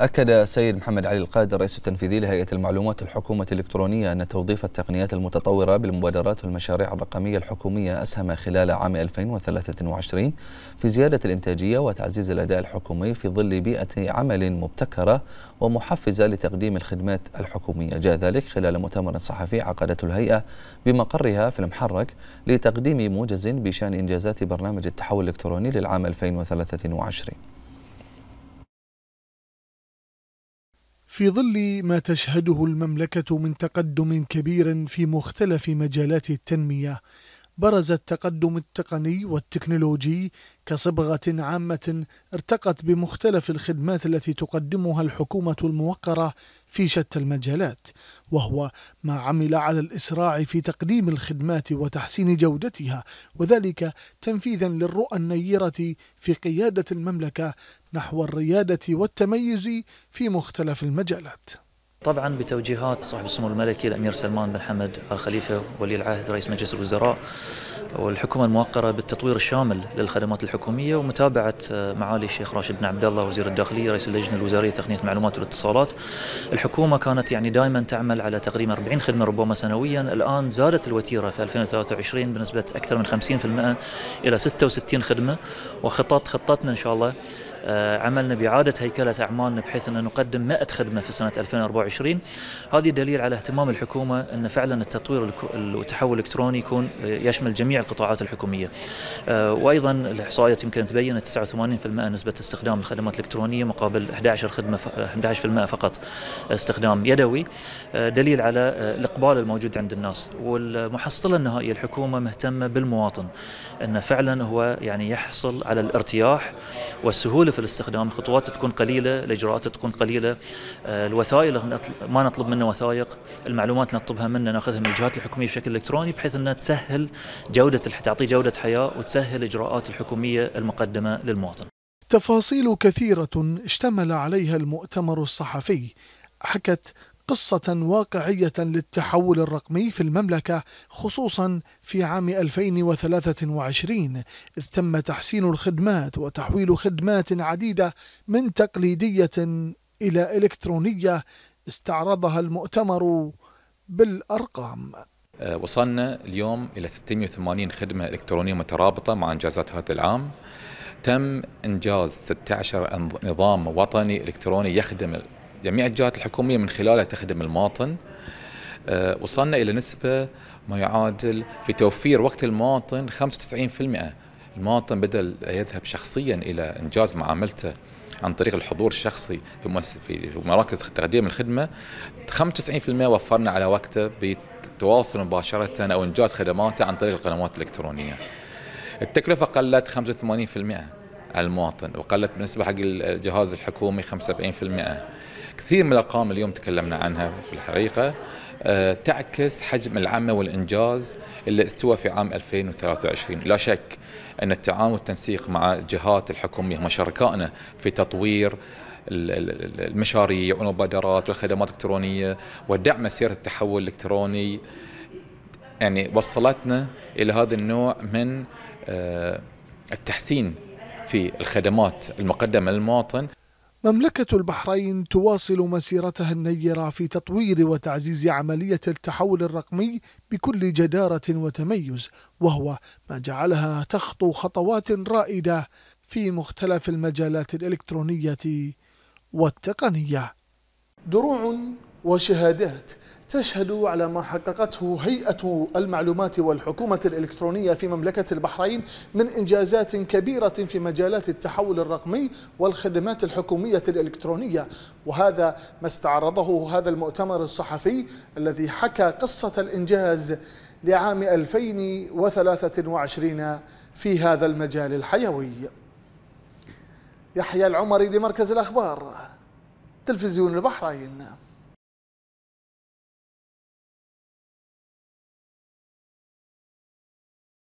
أكد سيد محمد علي القادر الرئيس التنفيذي لهيئة المعلومات الحكومة الإلكترونية أن توظيف التقنيات المتطورة بالمبادرات والمشاريع الرقمية الحكومية أسهم خلال عام 2023 في زيادة الإنتاجية وتعزيز الأداء الحكومي في ظل بيئة عمل مبتكرة ومحفزة لتقديم الخدمات الحكومية جاء ذلك خلال مؤتمر صحفي عقدته الهيئة بمقرها في المحرك لتقديم موجز بشأن إنجازات برنامج التحول الإلكتروني للعام 2023 في ظل ما تشهده المملكة من تقدم كبير في مختلف مجالات التنمية برز التقدم التقني والتكنولوجي كصبغة عامة ارتقت بمختلف الخدمات التي تقدمها الحكومة الموقرة في شتى المجالات، وهو ما عمل على الإسراع في تقديم الخدمات وتحسين جودتها، وذلك تنفيذا للرؤى النيرة في قيادة المملكة نحو الريادة والتميز في مختلف المجالات. طبعا بتوجيهات صاحب السمو الملكي الامير سلمان بن حمد الخليفه ولي العهد رئيس مجلس الوزراء والحكومه الموقره بالتطوير الشامل للخدمات الحكوميه ومتابعه آه، معالي الشيخ راشد بن عبد الله وزير الداخليه رئيس اللجنه الوزاريه لتقنيه المعلومات والاتصالات الحكومه كانت يعني دائما تعمل على تقريبا 40 خدمه ربما سنويا الان زادت الوتيره في 2023 بنسبه اكثر من 50% الى 66 خدمه وخطط خطتنا ان شاء الله آه، عملنا بإعادة هيكلة أعمالنا بحيث أن نقدم 100 خدمة في سنة 2024 هذه دليل على اهتمام الحكومة أن فعلا التطوير والتحول الإلكتروني يكون آه، يشمل جميع القطاعات الحكومية آه، وأيضا الإحصائيات يمكن تبين 89% نسبة استخدام الخدمات الإلكترونية مقابل 11 خدمة 11% فقط استخدام يدوي دليل على الإقبال الموجود عند الناس والمحصلة النهائية الحكومة مهتمة بالمواطن أنه فعلا هو يعني يحصل على الارتياح والسهولة في الاستخدام الخطوات تكون قليله الاجراءات تكون قليله آه، الوثائق ما نطلب منه وثائق المعلومات اللي نطلبها منه ناخذها من الجهات الحكوميه بشكل الكتروني بحيث انها تسهل جوده تعطي جوده حياه وتسهل الاجراءات الحكوميه المقدمه للمواطن تفاصيل كثيرة اشتمل عليها المؤتمر الصحفي حكت قصة واقعية للتحول الرقمي في المملكة خصوصا في عام 2023 إذ تم تحسين الخدمات وتحويل خدمات عديدة من تقليدية إلى إلكترونية استعرضها المؤتمر بالأرقام آه، وصلنا اليوم إلى 680 خدمة إلكترونية مترابطة مع إنجازات هذا العام تم إنجاز 16 نظام وطني إلكتروني يخدم جميع الجهات الحكومية من خلالها تخدم المواطن آه، وصلنا إلى نسبة ما يعادل في توفير وقت المواطن 95% المواطن بدل يذهب شخصيا إلى إنجاز معاملته عن طريق الحضور الشخصي في مراكز تقديم الخدمه 95% وفرنا على وقته بالتواصل مباشره او انجاز خدماته عن طريق القنوات الالكترونيه. التكلفه قلت 85%. المواطن وقلت بالنسبة حق الجهاز الحكومي 75% كثير من الأرقام اليوم تكلمنا عنها في الحقيقة آه، تعكس حجم العمل والإنجاز اللي استوى في عام 2023 لا شك أن التعاون والتنسيق مع الجهات الحكومية هم شركائنا في تطوير المشاريع والمبادرات والخدمات الإلكترونية ودعم مسيرة التحول الإلكتروني يعني وصلتنا إلى هذا النوع من آه، التحسين في الخدمات المقدمة للمواطن مملكة البحرين تواصل مسيرتها النيرة في تطوير وتعزيز عملية التحول الرقمي بكل جدارة وتميز وهو ما جعلها تخطو خطوات رائدة في مختلف المجالات الإلكترونية والتقنية دروع وشهادات تشهد على ما حققته هيئة المعلومات والحكومة الإلكترونية في مملكة البحرين من إنجازات كبيرة في مجالات التحول الرقمي والخدمات الحكومية الإلكترونية وهذا ما استعرضه هذا المؤتمر الصحفي الذي حكى قصة الإنجاز لعام 2023 في هذا المجال الحيوي يحيى العمري لمركز الأخبار تلفزيون البحرين